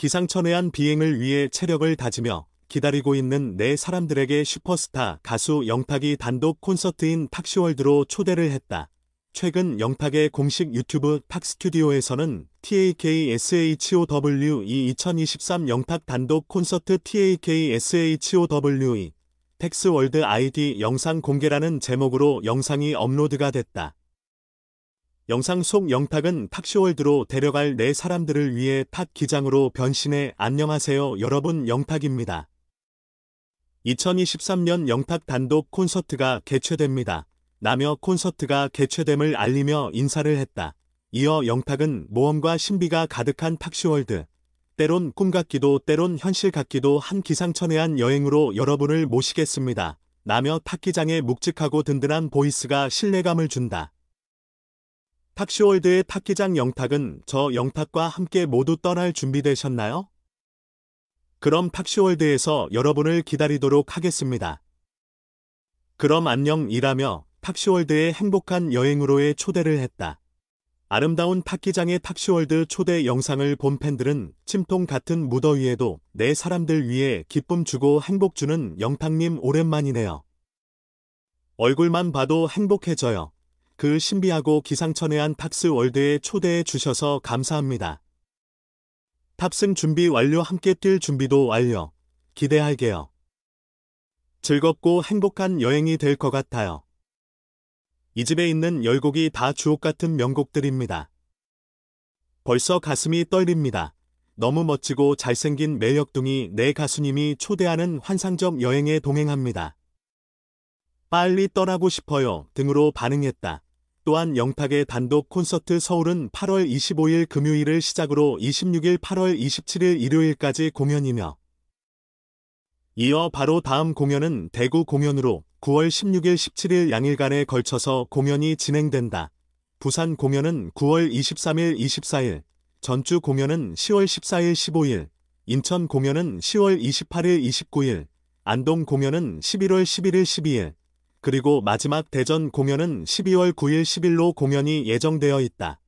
기상천외한 비행을 위해 체력을 다지며 기다리고 있는 내 네 사람들에게 슈퍼스타 가수 영탁이 단독 콘서트인 탁시월드로 초대를 했다. 최근 영탁의 공식 유튜브 탁스튜디오에서는 TAKSHOWE 2023 영탁 단독 콘서트 TAKSHOWE 텍스월드 아이디 영상 공개라는 제목으로 영상이 업로드가 됐다. 영상 속 영탁은 탁시월드로 데려갈 내 사람들을 위해 탁 기장으로 변신해 안녕하세요 여러분 영탁입니다. 2023년 영탁 단독 콘서트가 개최됩니다. 라며 콘서트가 개최됨을 알리며 인사를 했다. 이어 영탁은 모험과 신비가 가득한 탁시월드. 때론 꿈 같기도 때론 현실 같기도 한 기상천외한 여행으로 여러분을 모시겠습니다. 라며 탁기장의 묵직하고 든든한 보이스가 신뢰감을 준다. 팍시월드의 탁기장 영탁은 저 영탁과 함께 모두 떠날 준비되셨나요? 그럼 팍시월드에서 여러분을 기다리도록 하겠습니다. 그럼 안녕이라며 팍시월드의 행복한 여행으로의 초대를 했다. 아름다운 탁기장의 탁시월드 초대 영상을 본 팬들은 침통 같은 무더위에도 내 사람들 위해 기쁨 주고 행복 주는 영탁님 오랜만이네요. 얼굴만 봐도 행복해져요. 그 신비하고 기상천외한 팝스 월드에 초대해 주셔서 감사합니다. 탑승 준비 완료 함께 뛸 준비도 완료. 기대할게요. 즐겁고 행복한 여행이 될 것 같아요. 이 집에 있는 열곡이 다 주옥 같은 명곡들입니다. 벌써 가슴이 떨립니다. 너무 멋지고 잘생긴 매력둥이 내 네 가수님이 초대하는 환상적 여행에 동행합니다. 빨리 떠나고 싶어요 등으로 반응했다. 또한 영탁의 단독 콘서트 서울은 8월 25일 금요일을 시작으로 26일 8월 27일 일요일까지 공연이며 이어 바로 다음 공연은 대구 공연으로 9월 16일 17일 양일간에 걸쳐서 공연이 진행된다. 부산 공연은 9월 23일 24일, 전주 공연은 10월 14일 15일, 인천 공연은 10월 28일 29일, 안동 공연은 11월 11일 12일, 그리고 마지막 대전 공연은 12월 9일 10일로 공연이 예정되어 있다.